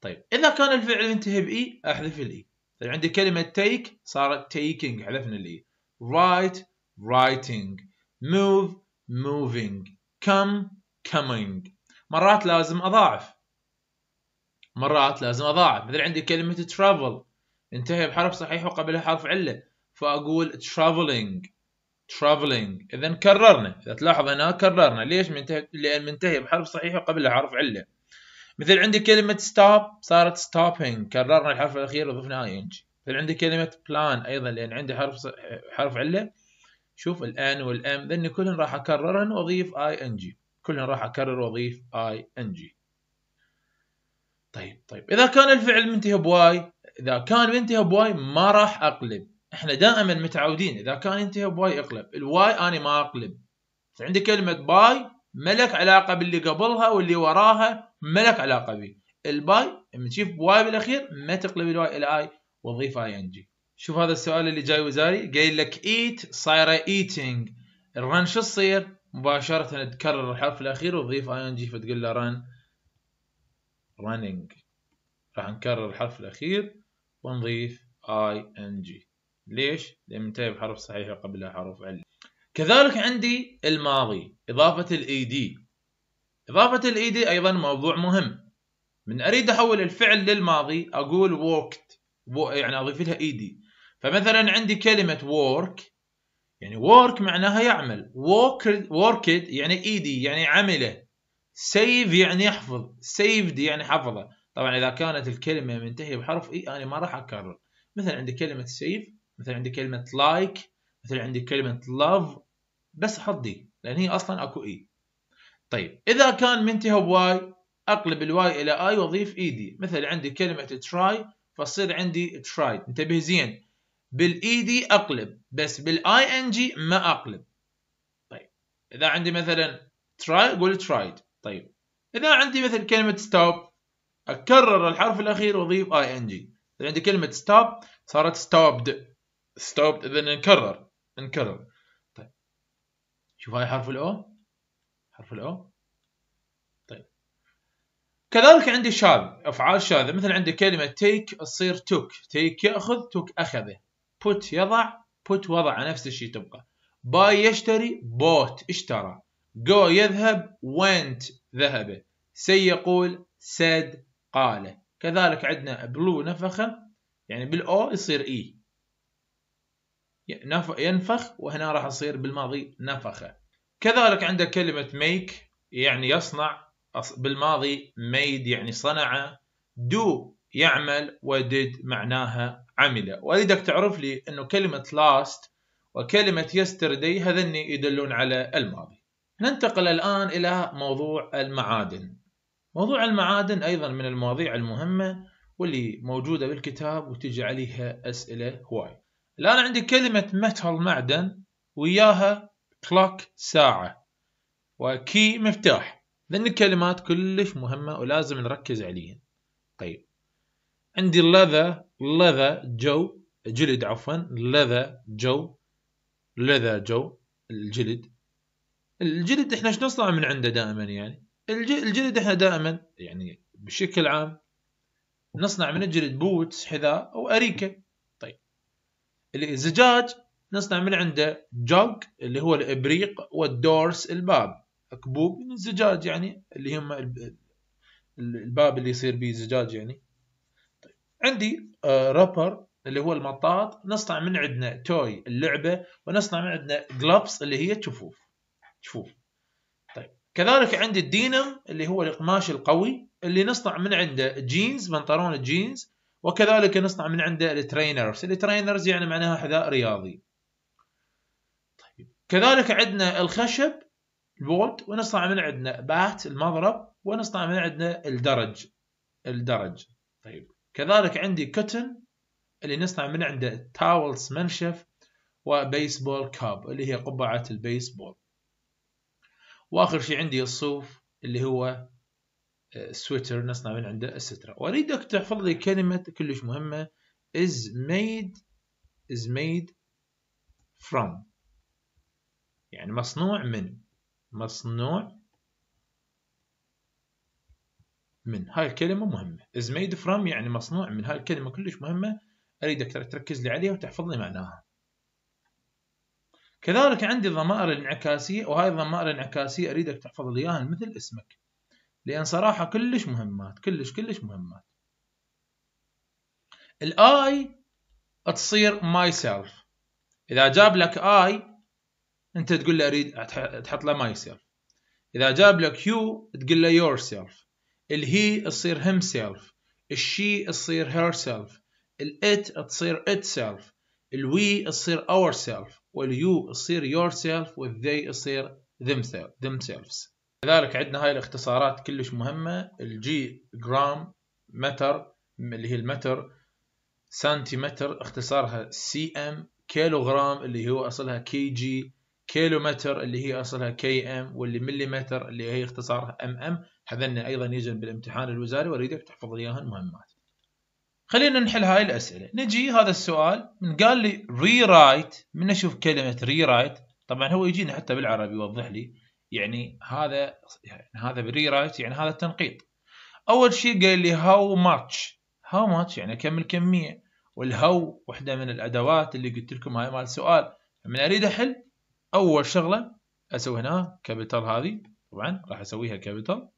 طيب إذا كان الفعل ينتهي بإي أحذف الإي اذا e. عندي كلمة take صارت taking حذفنا الإي e. write writing move moving come coming مرات لازم أضاعف مرات لازم أضاعف مثل عندي كلمة travel انتهي بحرف صحيح وقبلها حرف علة فأقول traveling traveling اذا كررنا اذا تلاحظ هنا كررنا ليش منتهي لان منتهي بحرف صحيح وقبلها حرف عله مثل عندي كلمه stop صارت stopping كررنا الحرف الاخير وضفنا ing مثل عندي كلمه plan ايضا لان عندي حرف حرف عله شوف الان والام ذن كلهن راح اكررهم واضيف ing كلهن راح اكرر واضيف ing طيب طيب اذا كان الفعل منتهي بواي اذا كان منتهي بواي ما راح اقلب احنا دائما متعودين اذا كان ينتهي بواي اقلب الواي انا ما اقلب عندي كلمه باي ملك علاقه باللي قبلها واللي وراها ملك علاقه به الباي لما تشوف بواي بالاخير ما تقلب الواي الى اي وظيفه اي ان جي شوف هذا السؤال اللي جاي وزاري قايل لك ايت صايره ايتنج الرن شو تصير مباشره تكرر الحرف الاخير وتضيف اي ان جي فتقول له رن running راح نكرر الحرف الاخير ونضيف اي ان جي ليش؟ لأن منتهي بحرف صحيح وقبلها حرف علة كذلك عندي الماضي إضافة الإي دي e إضافة الإي دي e أيضا موضوع مهم من أريد أحول الفعل للماضي أقول ووكت يعني أضيف لها إي e دي فمثلا عندي كلمة work يعني work معناها يعمل worked, worked يعني ايدي يعني عمله سيف يعني يحفظ saved يعني حفظه طبعا اذا كانت الكلمه منتهيه بحرف اي انا ما راح اكرر مثلا عندي كلمه save مثلا عندي كلمه لايك like. مثلا عندي كلمه لاف بس احط دي لان هي اصلا اكو اي e. طيب اذا كان منتهى بواي اقلب الواي الى اي واضيف اي e دي مثلا عندي كلمه تراي فتصير عندي تراي انتبه زين بالاي دي e اقلب بس بالاي ان جي ما اقلب طيب اذا عندي مثلا تراي قول ترايد طيب اذا عندي مثل كلمه ستوب اكرر الحرف الاخير واضيف اي ان جي عندي كلمه ستوب صارت ستوبد ستوب اذا نكرر نكرر طيب شوف هاي حرف الاو حرف الاو طيب كذلك عندي شاذ افعال شاذه مثل عندي كلمه تيك تصير توك تيك ياخذ توك اخذه بوت يضع بوت وضع نفس الشيء تبقى باي يشتري بوت اشترى جو يذهب وينت ذهبه سي يقول سيد قال كذلك عندنا بلو نفخه يعني بالاو يصير اي e. ينفخ وهنا راح يصير بالماضي نفخه كذلك عندك كلمة ميك يعني يصنع بالماضي ميد يعني صنع دو يعمل وديد معناها عمل واريدك تعرف لي انه كلمة last وكلمة yesterday هذني يدلون على الماضي ننتقل الآن إلى موضوع المعادن موضوع المعادن أيضا من المواضيع المهمة واللي موجودة بالكتاب وتجي عليها أسئلة هواي الآن عندي كلمة متل معدن وياها كلوك ساعة وكي مفتاح لأن الكلمات كلش مهمة ولازم نركز عليها طيب عندي لذا لذا جو جلد عفوا لذا جو لذا جو الجلد الجلد احنا ايش نصنع من عنده دائما يعني الجلد احنا دائما يعني بشكل عام نصنع من الجلد بوتس حذاء او اريكه الزجاج نصنع من عنده جوج اللي هو الابريق والدورس الباب أكبوب من الزجاج يعني اللي هم الباب اللي يصير به زجاج يعني طيب. عندي آه، رابر اللي هو المطاط نصنع من عندنا توي اللعبة ونصنع من عندنا جلوبس اللي هي شفوف شفوف طيب كذلك عندي الدينم اللي هو القماش القوي اللي نصنع من عنده جينز بنطلون الجينز وكذلك نصنع من عنده الترينرز الترينرز يعني معناها حذاء رياضي طيب كذلك عندنا الخشب البولت ونصنع من عندنا بات المضرب ونصنع من عندنا الدرج الدرج طيب كذلك عندي كوتن اللي نصنع من عنده تاولز منشف وبيسبول كاب اللي هي قبعة البيسبول واخر شيء عندي الصوف اللي هو السويتر نصنع من عنده السترة وأريدك تحفظ لي كلمة كلش مهمة is made is made from يعني مصنوع من مصنوع من هاي الكلمة مهمة is made from يعني مصنوع من هاي الكلمة كلش مهمة أريدك تركز لي عليها وتحفظ لي معناها كذلك عندي الضمائر الانعكاسية وهاي الضمائر الانعكاسية أريدك تحفظ لي إياها مثل اسمك لأن صراحة كلش مهمات كلش كلش مهمات الاي تصير ماي سيلف إذا جاب لك اي أنت تقول له أريد تحط له ماي سيلف إذا جاب لك يو تقول له يور سيلف الهي تصير هم سيلف الشي تصير هير سيلف الات تصير ات سيلف الوي تصير اور سيلف واليو تصير يور سيلف والذي تصير them themselves كذلك عندنا هاي الاختصارات كلش مهمة الجي جرام متر اللي هي المتر سنتيمتر اختصارها سي ام كيلوغرام اللي هو اصلها كي جي كيلومتر اللي هي اصلها كي ام واللي مليمتر اللي هي اختصارها ام ام هذن ايضا يجن بالامتحان الوزاري واريدك تحفظ لي المهمات خلينا نحل هاي الاسئله نجي هذا السؤال من قال لي ري رايت من اشوف كلمه ري رايت طبعا هو يجيني حتى بالعربي يوضح لي يعني هذا يعني هذا بري رايت يعني هذا التنقيط اول شيء قال لي هاو ماتش هاو ماتش يعني كم الكميه والهو وحده من الادوات اللي قلت لكم هاي مال سؤال من اريد احل اول شغله اسوي هنا كابيتال هذه طبعا راح اسويها كابيتال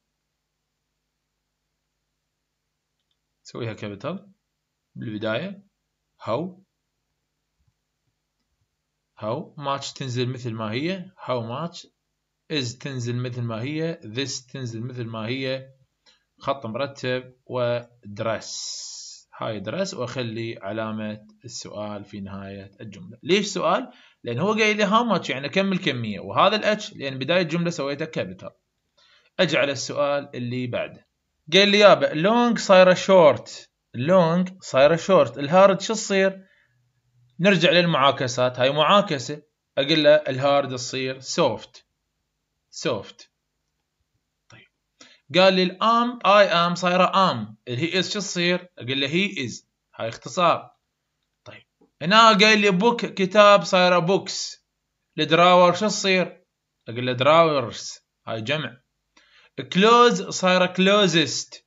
اسويها كابيتال بالبدايه هاو هاو ماتش تنزل مثل ما هي هاو ماتش is تنزل مثل ما هي this تنزل مثل ما هي خط مرتب و dress هاي dress واخلي علامه السؤال في نهايه الجمله ليش سؤال لان هو قايل لي how much يعني كم الكميه وهذا الاتش لان بدايه الجمله سويتها كابيتال اجي على السؤال اللي بعده قال لي يابا لونج صايره شورت لونج صايره شورت الهارد شو تصير نرجع للمعاكسات هاي معاكسه اقول له الهارد تصير سوفت soft طيب. قال لي الام اي ام صايره ام الهي از شو تصير؟ اقول له هي از هاي اختصار طيب هنا قال لي بوك كتاب صايره بوكس الدراور شو تصير؟ اقول له دراورز هاي جمع كلوز صايره كلوزست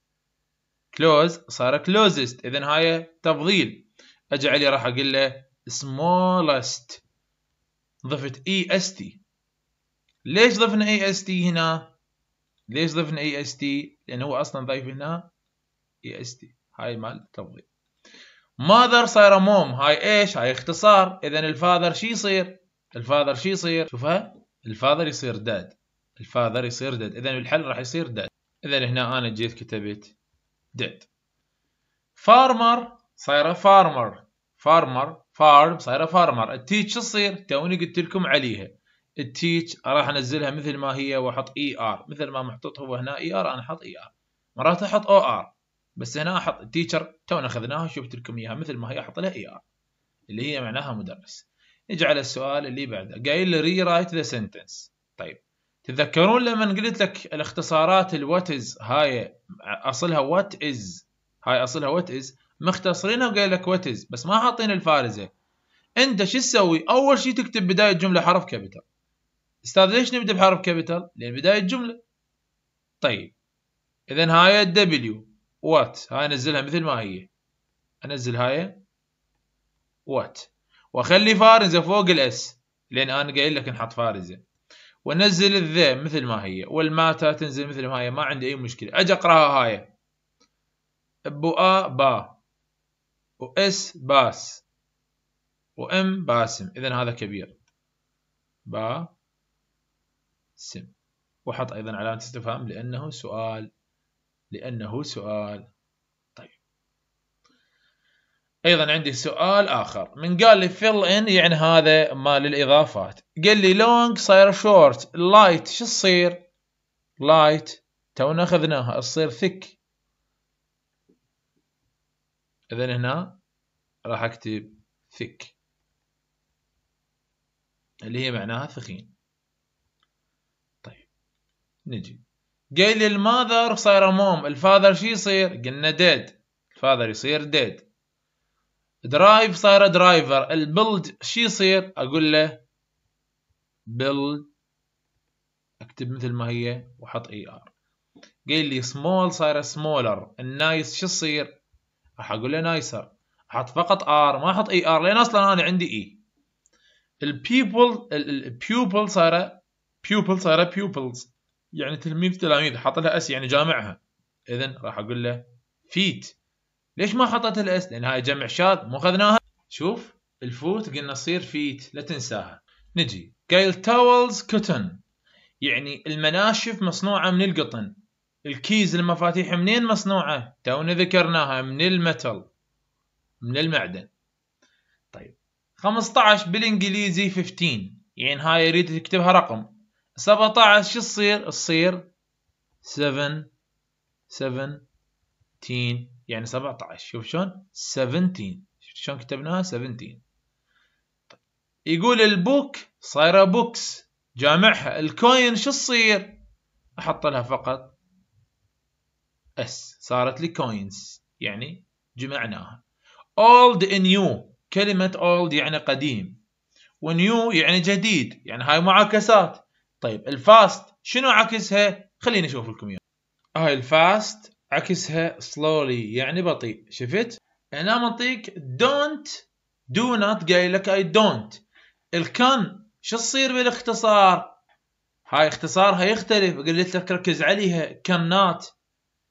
كلوز صايره كلوزست اذا هاي تفضيل اجي عليه راح اقول له smallest ضفت اي اس تي ليش ضفنا اي اس تي هنا ليش ضفنا اي اس تي لان هو اصلا ضايف هنا اي اس تي هاي مال تفضيل ماذر صايره موم هاي ايش هاي اختصار اذا الفاذر شو يصير الفاذر شو يصير شوفها الفاذر يصير داد الفاذر يصير داد اذا الحل راح يصير داد اذا هنا انا جيت كتبت داد فارمر صايره فارمر فارمر فارم صايره فارمر التيتش شو تصير توني قلت لكم عليها التيتش راح انزلها مثل ما هي واحط اي e ار مثل ما محطوط هو هنا اي e ار انا احط اي e ار مرات احط او ار بس هنا احط تيتشر تونا اخذناها وشفت لكم اياها مثل ما هي احط لها اي ار اللي هي معناها مدرس نجي على السؤال اللي بعده قايل لي ري رايت ذا سنتنس طيب تتذكرون لما قلت لك الاختصارات الوات از هاي اصلها وات از هاي اصلها وات از مختصرينها وقايل لك وات از بس ما حاطين الفارزه انت شو تسوي اول شيء تكتب بدايه جمله حرف كابيتال استاذ ليش نبدا بحرف كابيتال؟ لان بدايه جمله. طيب اذا هاي الدبليو وات هاي انزلها مثل ما هي انزل هاي وات واخلي فارزه فوق الاس لان انا قايل لك نحط فارزه وانزل الذ مثل ما هي والماتا تنزل مثل ما هي ما عندي اي مشكله اجي اقراها هاي بؤا با واس باس وام باسم اذا هذا كبير با سم وحط أيضا علامة استفهام لأنه سؤال لأنه سؤال طيب أيضا عندي سؤال آخر من قال لي fill in يعني هذا ما للإضافات قال لي long صاير short light شو تصير light تونا أخذناها تصير thick إذا هنا راح أكتب thick اللي هي معناها ثخين نجي قال لي الماذر صايره موم الفاذر شو يصير قلنا ديد الفاذر يصير ديد درايف صايره درايفر البلد شو يصير اقول له بيلد اكتب مثل ما هي واحط اي ار قال لي سمول صايره سمولر النايس شو يصير راح اقول له نايسر احط فقط ار ما احط اي ار لان اصلا انا عندي اي البيبل البيبل صايره بيبل صايره بيبلز يعني تلميذ تلاميذ حط لها اس يعني جامعها اذا راح اقول له فيت ليش ما حطت الاس لان هاي جمع شاذ مو اخذناها شوف الفوت قلنا تصير فيت لا تنساها نجي قايل تاولز كوتن يعني المناشف مصنوعه من القطن الكيز المفاتيح منين مصنوعه تونا ذكرناها من المتل من المعدن طيب 15 بالانجليزي 15 يعني هاي يريد تكتبها رقم 17 شو تصير؟ تصير 7 17 يعني 17 شوف شلون؟ 17 شفت شلون كتبناها؟ 17 يقول البوك صايره بوكس جامعها الكوين شو تصير؟ احط لها فقط اس صارت لي كوينز يعني جمعناها اولد يو كلمة اولد يعني قديم ونيو يعني جديد يعني هاي معاكسات طيب الفاست شنو عكسها؟ خليني اشوف لكم اياها. هاي آه، الفاست عكسها سلولي يعني بطيء، شفت؟ هنا منطيك دونت دو نوت قايل لك اي دونت. الكن شو تصير بالاختصار؟ هاي اختصارها يختلف قلت لك ركز عليها نوت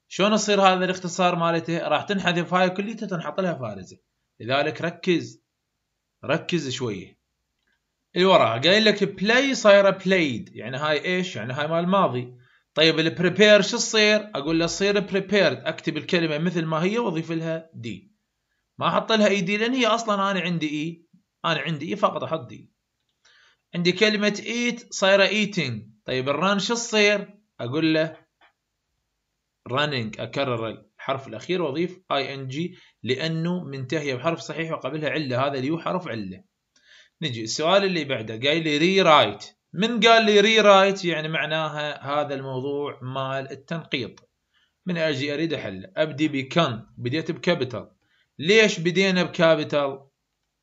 شلون يصير هذا الاختصار مالته؟ راح تنحذف هاي كليتها تنحط لها فارزه لذلك ركز ركز شويه اللي وراها قايل لك بلاي صايره بلايد يعني هاي ايش يعني هاي مال الماضي طيب البريبير شو تصير اقول له تصير بريبيرد اكتب الكلمه مثل ما هي واضيف لها دي ما احط لها اي e دي لان هي اصلا انا عندي اي e، انا عندي اي e فقط احط دي عندي كلمه ايت صايره ايتينج طيب الران شو تصير اقول له running اكرر الحرف الاخير واضيف اي ان جي لانه منتهيه بحرف صحيح وقبلها عله هذا اليو حرف عله نجي السؤال اللي بعده قايل لي ري رايت من قال لي ري رايت يعني معناها هذا الموضوع مال التنقيط من اجي اريد احله ابدي بكن بديت بكابيتال ليش بدينا بكابيتال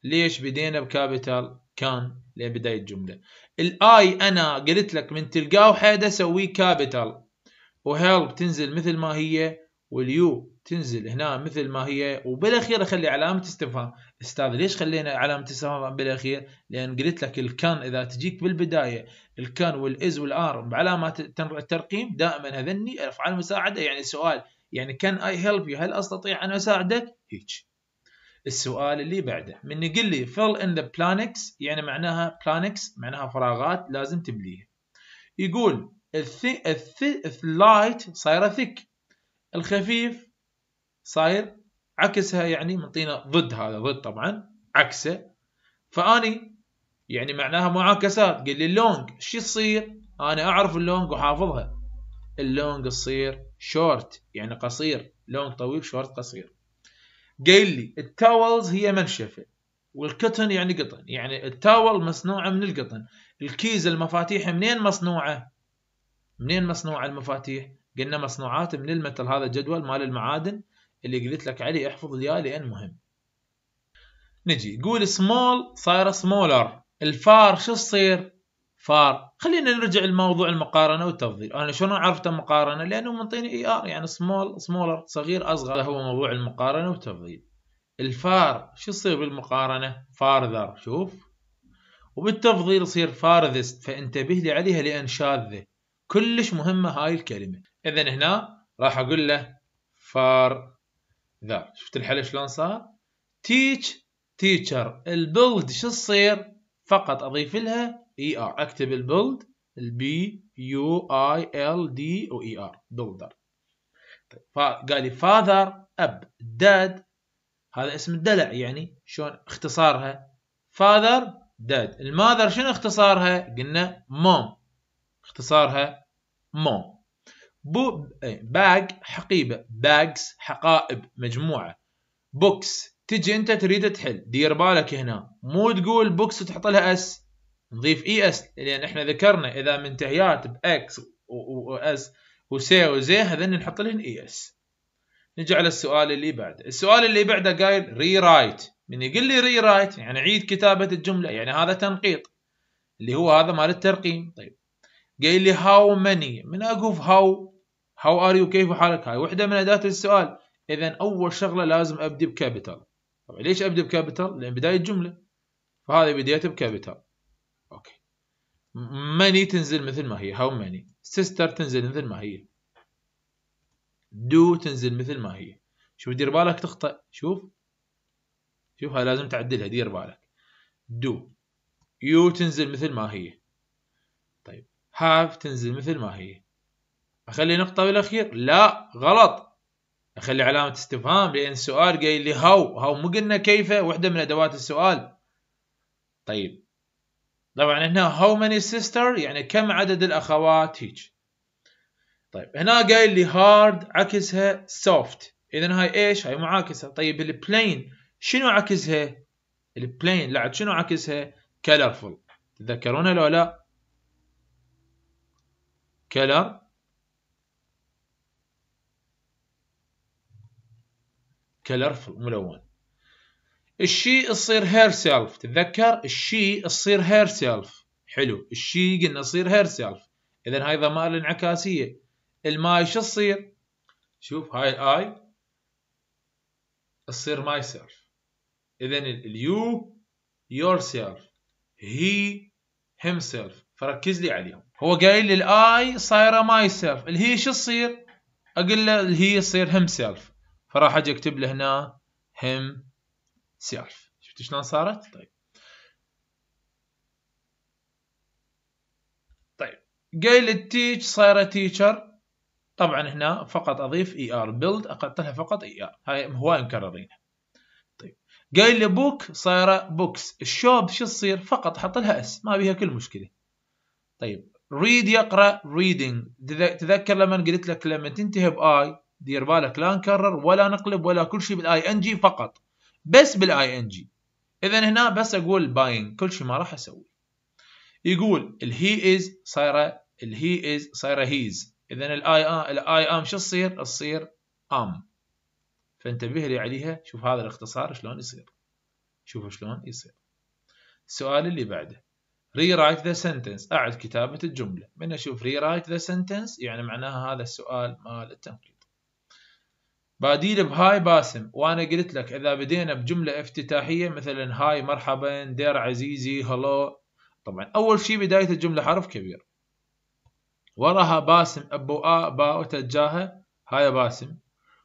ليش بدينا بكابيتال كان لبدايه الجمله الاي انا قلت لك من تلقاه حدا سوي كابيتال وهيلب تنزل مثل ما هي واليو تنزل هنا مثل ما هي وبالاخير اخلي علامه استفهام استاذ ليش خلينا علامه استفهام بالاخير لان قلت لك الكان اذا تجيك بالبدايه الكان والاز والار بعلامات الترقيم دائما هذني افعال مساعده يعني سؤال يعني كان اي هيلب يو هل استطيع ان اساعدك هيك السؤال اللي بعده من يقول لي fill in the planets يعني معناها planets معناها فراغات لازم تمليها يقول الث... الث... اللايت صايره ثيك الخفيف صاير عكسها يعني منطينا ضد هذا ضد طبعا عكسه فاني يعني معناها معاكسات قال لي اللونج شو يصير انا اعرف اللونج وحافظها اللونج تصير شورت يعني قصير لونج طويل شورت قصير قال لي التاولز هي منشفه والكتن يعني قطن يعني التاول مصنوعه من القطن الكيز المفاتيح منين مصنوعه منين مصنوعه المفاتيح قلنا مصنوعات من المتل هذا الجدول مال المعادن اللي قلت لك عليه احفظ الياء لان مهم نجي قول سمول صايره سمولر الفار شو تصير فار خلينا نرجع لموضوع المقارنه والتفضيل انا شلون عرفت مقارنه لانه منطيني اي ار يعني سمول سمولر صغير اصغر هذا هو موضوع المقارنه والتفضيل الفار شو يصير بالمقارنه فارذر شوف وبالتفضيل يصير فارذست فانتبه لي عليها لان شاذه كلش مهمه هاي الكلمه اذا هنا راح اقول له فار ذا شفت الحل شلون صار تيتش تيتشر البولد شو تصير فقط اضيف لها اي e ار اكتب البولد البي يو اي ال دي او اي ار بولدر طيب فقال لي فاذر اب داد هذا اسم الدلع يعني شلون اختصارها فاذر داد الماذر شنو اختصارها قلنا مام اختصارها مام بو باج eh, حقيبه باجز حقائب مجموعه بوكس تجي انت تريد تحل دير بالك هنا مو تقول بوكس وتحط لها اس نضيف اي e اس لان احنا ذكرنا اذا منتهيات باكس واس وسي وزي هذن نحط لهن اي e اس نجي على السؤال اللي بعده السؤال اللي بعده قايل ري رايت من يقول لي ري رايت يعني عيد كتابه الجمله يعني هذا تنقيط اللي هو هذا مال الترقيم طيب قايل لي هاو ماني من اقف هاو هاو ار يو كيف حالك هاي وحده من اداه السؤال اذا اول شغله لازم ابدي بكابيتال طبعا ليش ابدي بكابيتال لان بدايه جمله فهذه بديت بكابيتال اوكي ماني تنزل مثل ما هي هاو ماني سيستر تنزل مثل ما هي دو تنزل مثل ما هي شوف دير بالك تخطئ شوف شوف هاي لازم تعدلها دير بالك دو يو تنزل مثل ما هي طيب هاف تنزل مثل ما هي اخلي نقطة بالاخير لا غلط اخلي علامة استفهام لان السؤال قايل لي هاو هاو مو قلنا كيف وحدة من ادوات السؤال طيب طبعا هنا هاو ماني سيستر يعني كم عدد الاخوات هيج طيب هنا قايل لي هارد عكسها سوفت اذا هاي ايش هاي معاكسه طيب البلين شنو عكسها البلين لعد شنو عكسها كلرفول تتذكرونها لو لا color كلرفل ملون الشي تصير سيلف تتذكر الشي تصير سيلف حلو الشي قلنا تصير سيلف اذا هاي ضمائر انعكاسية الماي شو تصير شوف هاي الاي تصير ماي سيلف اذا اليو يور سيلف هي هيم سيلف فركز لي عليهم هو قايل لي الاي صايره ماي سيلف الهي شو تصير اقول له الهي تصير هيم سيلف فراح اجي اكتب له هنا هم سيلف شفت شلون صارت؟ طيب طيب قايل التيتش صايره تيتشر طبعا هنا فقط اضيف اي ار بيلد اقطعها فقط اي e ار هاي هواي مكررينها طيب قايل لي بوك صايره بوكس الشوب شو تصير فقط حط لها اس ما بيها كل مشكله طيب ريد يقرا ريدنج تذكر لما قلت لك لما تنتهي باي دير بالك لا نكرر ولا نقلب ولا كل شيء بالاي ان جي فقط بس بالاي ان جي اذا هنا بس اقول باين كل شيء ما راح اسوي يقول الهي از صايره الهي از صايره هيز اذا الاي ام الاي ام شو تصير؟ تصير ام فانتبه لي عليها شوف هذا الاختصار شلون يصير شوف شلون يصير السؤال اللي بعده rewrite the sentence أعد كتابة الجملة من أشوف rewrite the sentence يعني معناها هذا السؤال مال التنقيح بديل بهاي باسم وانا قلت لك اذا بدينا بجمله افتتاحيه مثلا هاي مرحبا دير عزيزي هلو طبعا اول شيء بدايه الجمله حرف كبير وراها باسم ابو آ با وتجاهه هاي باسم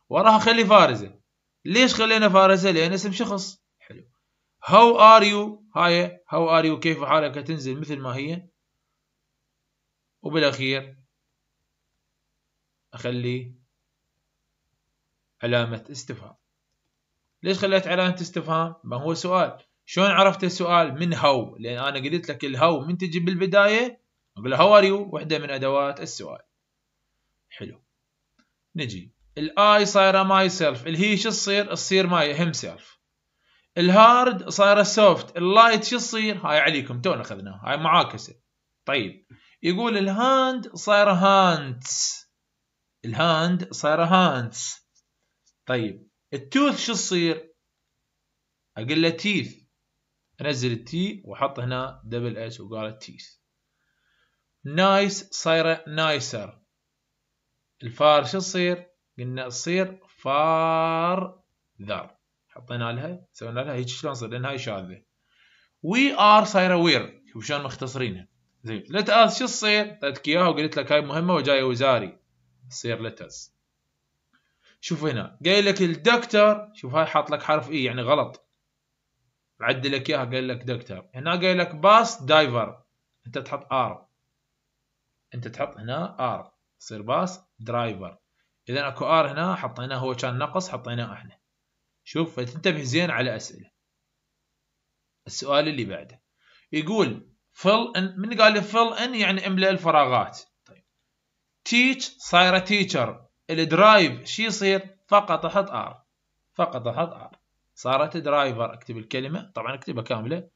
وراها خلي فارزه ليش خلينا فارزه لان اسم شخص حلو هاو ار يو هاي هاو ار يو كيف حالك تنزل مثل ما هي وبالاخير اخلي علامة استفهام ليش خليت علامة استفهام ما هو سؤال شلون عرفت السؤال من هاو لأن أنا قلت لك الهاو من تجي بالبداية أقول له هاو يو وحدة من أدوات السؤال حلو نجي الاي صايره ماي سيلف الهي شو تصير تصير ماي هم سيلف الهارد صايره سوفت اللايت شو تصير هاي عليكم تونا اخذناها هاي معاكسه طيب يقول الهاند صايره هاندز الهاند صايره هاندز طيب التوث شو تصير اقول له تيث انزل التي وحط هنا دبل اس وقالت تيث نايس صايره نايسر الفار شو تصير قلنا تصير فار ذر حطينا لها سوينا لها هيك شلون صار لان هاي شاذه وي ار صايره وير شوف شلون مختصرينها زين ليت اس شو تصير؟ اعطيتك اياها وقلت لك هاي مهمه وجايه وزاري تصير ليت شوف هنا قايل لك الدكتور شوف هاي حاط لك حرف اي e يعني غلط عدل لك اياها قايل لك دكتور هنا قايل لك باس دايفر انت تحط ار انت تحط هنا ار يصير باس درايفر اذا اكو ار هنا حطيناه هو كان نقص حطيناه احنا شوف فتنتبه زين على اسئله السؤال اللي بعده يقول فل ان من قال لي فل ان يعني املأ الفراغات طيب تيتش صايره تيتشر الدرايف شي يصير فقط احط ار فقط احط ار صارت درايفر اكتب الكلمه طبعا اكتبها كامله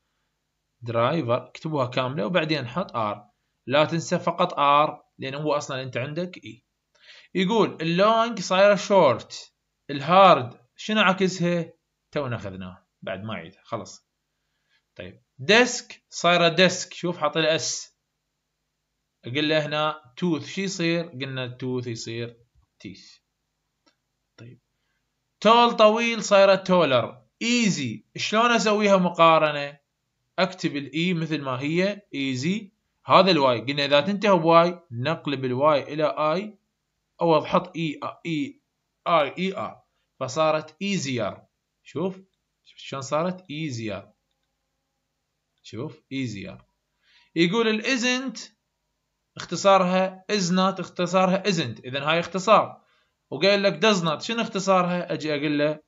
درايفر اكتبوها كامله وبعدين حط ار لا تنسى فقط ار لان هو اصلا انت عندك اي e. يقول اللونج صايره شورت الهارد شنو عكسها تونا اخذناه بعد ما عيد خلاص طيب ديسك صايره ديسك شوف حاط الاس اقول له هنا توث شو يصير قلنا توث يصير تيث طيب تول طويل صارت تولر ايزي شلون اسويها مقارنه اكتب الاي e مثل ما هي ايزي هذا الواي قلنا اذا تنتهي بواي نقلب الواي الى اي او احط اي اي اي اي ار فصارت ايزيار شوف شلون صارت ايزيار شوف ايزيار يقول الازنت اختصارها is not اختصارها isn't اذا هاي اختصار وقال لك does not شنو اختصارها اجي اقول له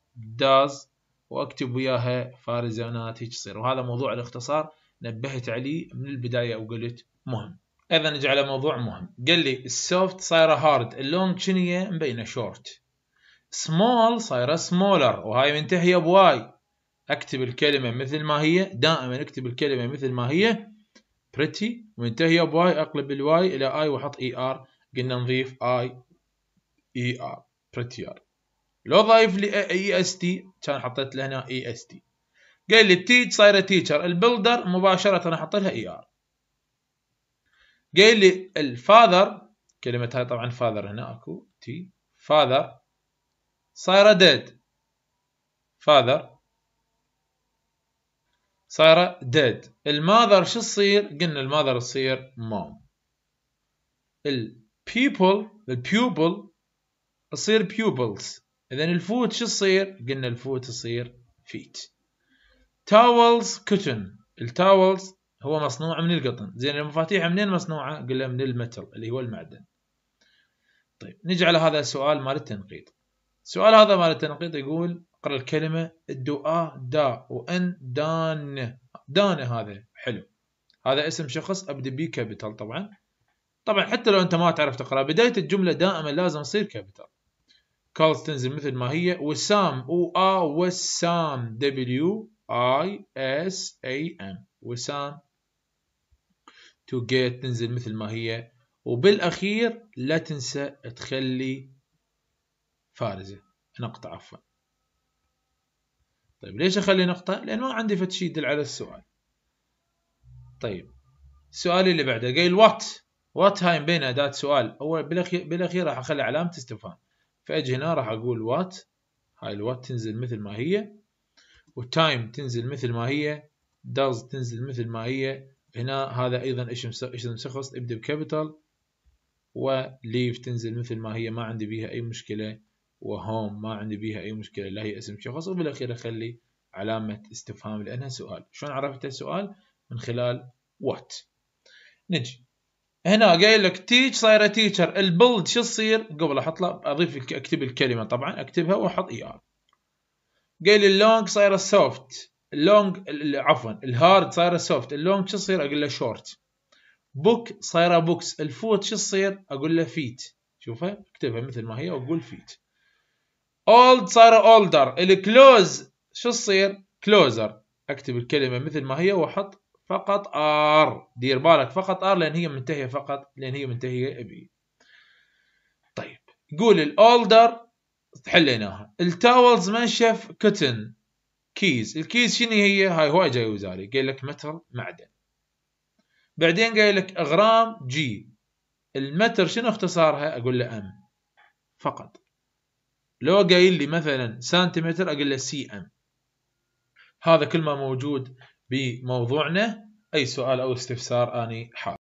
does واكتب وياها فارزونات هيك تصير وهذا موضوع الاختصار نبهت عليه من البدايه وقلت مهم اذا نجي على موضوع مهم قال لي السوفت صايره هارد اللونج شنو هي مبينه شورت سمول صايره سمولر وهاي منتهيه بواي اكتب الكلمه مثل ما هي دائما اكتب الكلمه مثل ما هي بريتي منتهيه بواي اقلب الواي الى اي واحط اي e ار قلنا نضيف اي اي ار بريتي ار لو ضايف لي اي اس تي كان حطيت له هنا اي e اس تي قال لي التيج صايره تيشر البلدر مباشره انا احط لها اي e ار قال لي الفاذر كلمه هاي طبعا فاذر هنا اكو تي فاذر صايره ديد فاذر صايره dead الماذر شو تصير قلنا الماذر تصير mom البيبل البيوبل تصير pupils اذا الفوت شو تصير قلنا الفوت تصير feet towels كتن التاولز هو مصنوع من القطن زين المفاتيح منين مصنوعه قلنا من المتل اللي هو المعدن طيب نجي على هذا السؤال مال التنقيط السؤال هذا مال التنقيط يقول اقرا الكلمه الدعاء دا وان دان دان هذا حلو هذا اسم شخص أبدأ بيه كابيتال طبعا طبعا حتى لو انت ما تعرف تقرا بدايه الجمله دائما لازم تصير كابيتال كولز تنزل مثل ما هي وسام او ا وسام دبليو اي اس اي ام وسام تو جيت تنزل مثل ما هي وبالاخير لا تنسى تخلي فارزه نقطه عفوا طيب ليش اخلي نقطة لانه ما عندي فد شيء يدل على السؤال طيب السؤال اللي بعده قايل وات وات هاي بين اداة سؤال اول بالاخير بالاخير راح اخلي علامة استفهام فاجي هنا راح اقول وات هاي الوات تنزل مثل ما هي والتايم تنزل مثل ما هي داز تنزل مثل ما هي هنا هذا ايضا ايش ايش مسخص ابدا بكابيتال وليف تنزل مثل ما هي ما عندي بيها اي مشكله وهوم ما عندي بيها أي مشكلة لا هي اسم شخص وبالأخير أخلي علامة استفهام لأنها سؤال شلون عرفت السؤال من خلال وات نجي هنا قايل لك تيتش صايره تيتشر البلد شو تصير قبل احط له اضيف اكتب الكلمه طبعا اكتبها واحط اي e ار قايل اللونج صايره سوفت اللونج عفوا الهارد صايره سوفت اللونج شو تصير اقول له شورت بوك صايره بوكس الفوت شو تصير اقول له فيت شوفها اكتبها مثل ما هي واقول فيت اولد صار اولدر الكلوز شو تصير كلوزر اكتب الكلمه مثل ما هي واحط فقط ار دير بالك فقط ار لان هي منتهيه فقط لان هي منتهيه بي طيب قول الاولدر حليناها التاولز منشف كتن كيز الكيز شنو هي هاي هواي جاي وزاري قال لك متر معدن بعدين قايل لك اغرام جي المتر شنو اختصارها اقول له ام فقط لو قايل لي مثلا سنتيمتر اقول له سي ام هذا كل ما موجود بموضوعنا اي سؤال او استفسار اني حاضر